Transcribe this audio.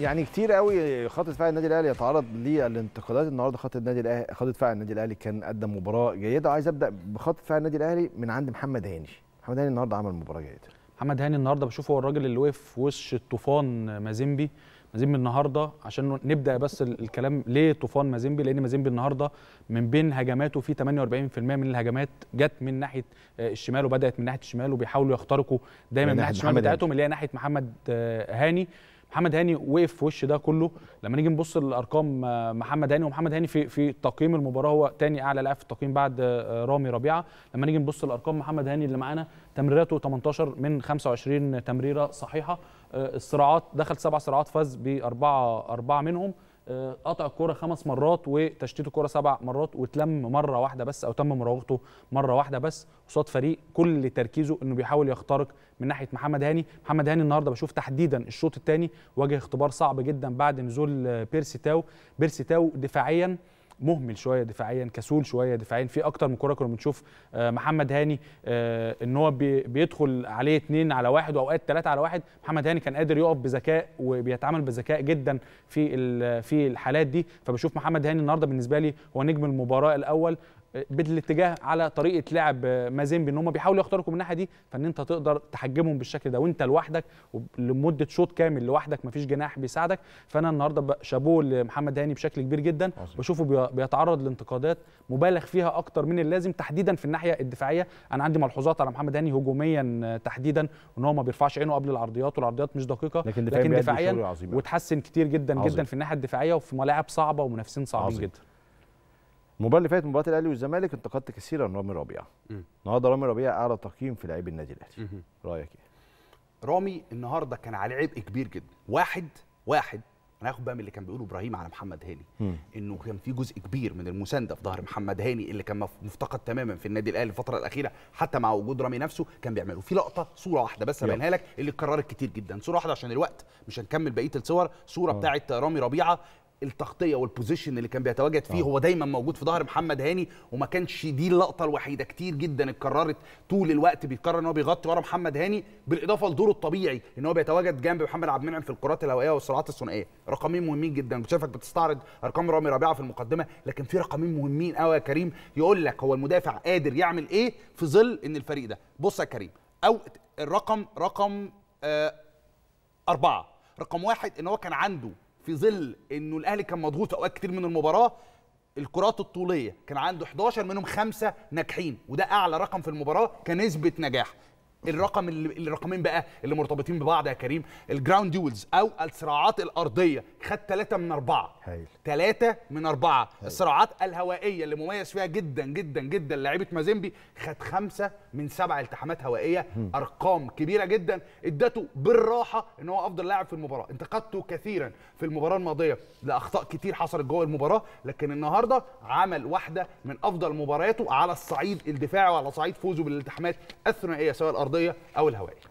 يعني كتير قوي خط دفاع النادي الاهلي يتعرض للانتقادات النهارده خط النادي الاهلي خط دفاع النادي الاهلي كان قدم مباراه جيده عايز ابدا بخط دفاع النادي الاهلي من عند محمد هاني محمد هاني النهارده عمل مباراه جيده محمد هاني النهارده بشوفه هو الراجل اللي وقف وش الطوفان مازيمبي مازيمبي النهارده عشان نبدا بس الكلام ليه طوفان مازيمبي لان مازيمبي النهارده من بين هجماته في 48% من الهجمات جت من ناحيه آه، الشمال وبدات من ناحيه الشمال وبيحاولوا يخترقوا دايما من ناحيه الشمال بتاعتهم اللي هي ناحيه محمد آه، هاني محمد هاني وقف في وش ده كله لما نيجي نبص للارقام آه، محمد هاني ومحمد هاني في في تقييم المباراه هو ثاني اعلى لاعب في التقييم بعد آه، رامي ربيعه لما نيجي نبص للارقام محمد هاني اللي معانا تمريراته 18 من 25 تمريره صحيحه آه، الصراعات دخل سبع صراعات فاز باربعه اربعه منهم آه، قطع الكوره خمس مرات وتشتيت الكوره سبع مرات وتلم مره واحده بس او تم مراوغته مره واحده بس قصاد فريق كل تركيزه انه بيحاول يخترق من ناحيه محمد هاني محمد هاني النهارده بشوف تحديدا الشوط الثاني واجه اختبار صعب جدا بعد نزول آه، بيرسي تاو بيرسي تاو دفاعيا مهمل شويه دفاعيا كسول شويه دفاعيا في اكتر من كوره كنا بنشوف آه، محمد هاني آه، ان هو بيدخل عليه اثنين على واحد واوقات ثلاثه على واحد محمد هاني كان قادر يقف بذكاء وبيتعامل بذكاء جدا في في الحالات دي فبشوف محمد هاني النهارده بالنسبه لي هو نجم المباراه الاول بالاتجاه على طريقه لعب آه، مازيمبي ان هم بيحاولوا يخترقوا من الناحيه دي فان انت تقدر تحجمهم بالشكل ده وانت لوحدك لمده شوط كامل لوحدك مفيش جناح بيساعدك فانا النهارده شابوه لمحمد هاني بشكل كبير جدا بشوفه بيتعرض لانتقادات مبالغ فيها اكتر من اللازم تحديدا في الناحيه الدفاعيه انا عندي ملحوظات على محمد هاني هجوميا آه، تحديدا ان هو ما بيرفعش عينه قبل العرضيات والعرضيات مش دقيقه لكن, لكن دفاعيا يعني. وتحسن كتير جدا عظيم. جدا في الناحيه الدفاعيه وفي ملاعب صعبه ومنافسين صعبين عظيم. جدا المباراه اللي فاتت مباراه الاهلي والزمالك انتقدت كثيرا رامي ربيعه النهارده رامي ربيعه اعلى تقييم في لعيب النادي الاهلي رايك ايه رامي النهارده كان على عبء كبير جدا واحد واحد انا هاخد بقى من اللي كان بيقوله ابراهيم على محمد هاني مم. انه كان في جزء كبير من المسانده في ظهر محمد هاني اللي كان مفتقد تماما في النادي الاهلي الفتره الاخيره حتى مع وجود رامي نفسه كان بيعمله في لقطه صوره واحده بس ابينها لك اللي اتكررت كتير جدا صوره واحده عشان الوقت مش هنكمل بقيه الصور صوره بتاعه رامي ربيعه التغطيه والبوزيشن اللي كان بيتواجد فيه أوه. هو دايما موجود في ظهر محمد هاني وما كانش دي اللقطه الوحيده كتير جدا اتكررت طول الوقت بيتكرر ان هو بيغطي ورا محمد هاني بالاضافه لدوره الطبيعي ان هو بيتواجد جنب محمد عبد المنعم في الكرات الهوائيه والصراعات الثنائيه رقمين مهمين جدا شايفك بتستعرض ارقام رامي ربيعه في المقدمه لكن في رقمين مهمين قوي يا كريم يقول لك هو المدافع قادر يعمل ايه في ظل ان الفريق ده بص يا كريم او الرقم رقم آه أربعة رقم واحد ان هو كان عنده في ظل انه الاهلي كان مضغوط اوقات كتير من المباراه الكرات الطوليه كان عنده 11 منهم خمسه ناجحين وده اعلى رقم في المباراه كنسبه نجاح الرقم اللي الرقمين بقى اللي مرتبطين ببعض يا كريم الجراوند ديولز او الصراعات الارضيه خد ثلاثه من اربعه ثلاثه من اربعه الصراعات الهوائيه اللي مميز فيها جدا جدا جدا لعيبه مازيمبي خد خمسه من سبع التحامات هوائيه هم. ارقام كبيره جدا ادته بالراحه ان هو افضل لاعب في المباراه انتقدته كثيرا في المباراه الماضيه لاخطاء كتير حصلت جوه المباراه لكن النهارده عمل واحده من افضل مبارياته على الصعيد الدفاعي وعلى صعيد فوزه بالالتحامات الثنائيه سواء الارضيه او الهوائيه